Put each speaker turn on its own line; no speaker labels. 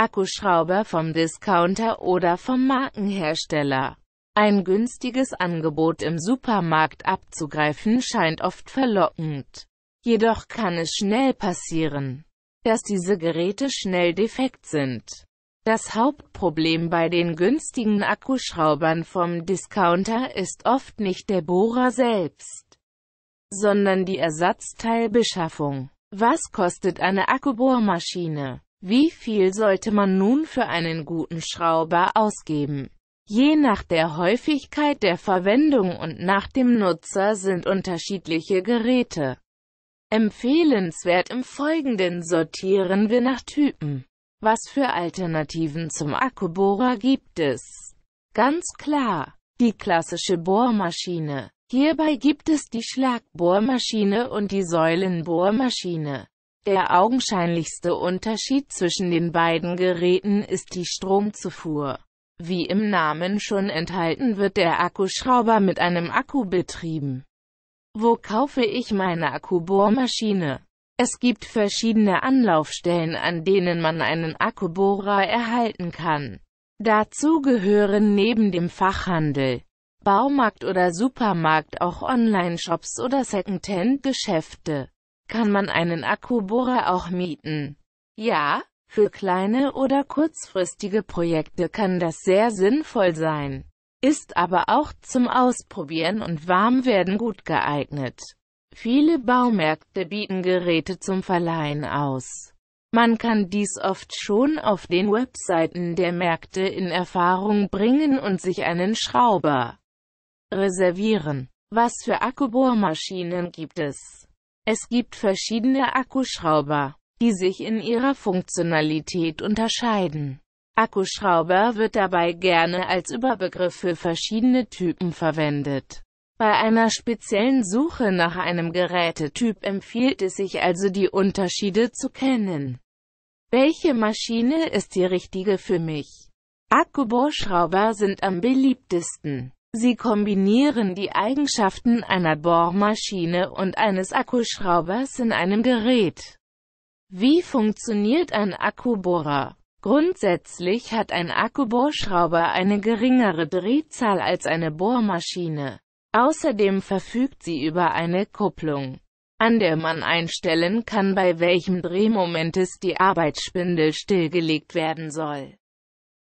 Akkuschrauber vom Discounter oder vom Markenhersteller. Ein günstiges Angebot im Supermarkt abzugreifen scheint oft verlockend. Jedoch kann es schnell passieren, dass diese Geräte schnell defekt sind. Das Hauptproblem bei den günstigen Akkuschraubern vom Discounter ist oft nicht der Bohrer selbst, sondern die Ersatzteilbeschaffung. Was kostet eine Akkubohrmaschine? Wie viel sollte man nun für einen guten Schrauber ausgeben? Je nach der Häufigkeit der Verwendung und nach dem Nutzer sind unterschiedliche Geräte. Empfehlenswert im Folgenden sortieren wir nach Typen. Was für Alternativen zum Akkubohrer gibt es? Ganz klar, die klassische Bohrmaschine. Hierbei gibt es die Schlagbohrmaschine und die Säulenbohrmaschine. Der augenscheinlichste Unterschied zwischen den beiden Geräten ist die Stromzufuhr. Wie im Namen schon enthalten wird der Akkuschrauber mit einem Akku betrieben. Wo kaufe ich meine Akkubohrmaschine? Es gibt verschiedene Anlaufstellen, an denen man einen Akkubohrer erhalten kann. Dazu gehören neben dem Fachhandel, Baumarkt oder Supermarkt auch Online-Shops oder Secondhand-Geschäfte. Kann man einen Akkubohrer auch mieten? Ja, für kleine oder kurzfristige Projekte kann das sehr sinnvoll sein, ist aber auch zum Ausprobieren und Warmwerden gut geeignet. Viele Baumärkte bieten Geräte zum Verleihen aus. Man kann dies oft schon auf den Webseiten der Märkte in Erfahrung bringen und sich einen Schrauber reservieren. Was für Akkubohrmaschinen gibt es? Es gibt verschiedene Akkuschrauber, die sich in ihrer Funktionalität unterscheiden. Akkuschrauber wird dabei gerne als Überbegriff für verschiedene Typen verwendet. Bei einer speziellen Suche nach einem Gerätetyp empfiehlt es sich also die Unterschiede zu kennen. Welche Maschine ist die richtige für mich? Akkubohrschrauber sind am beliebtesten. Sie kombinieren die Eigenschaften einer Bohrmaschine und eines Akkuschraubers in einem Gerät. Wie funktioniert ein Akkubohrer? Grundsätzlich hat ein Akkubohrschrauber eine geringere Drehzahl als eine Bohrmaschine. Außerdem verfügt sie über eine Kupplung, an der man einstellen kann, bei welchem Drehmoment es die Arbeitsspindel stillgelegt werden soll.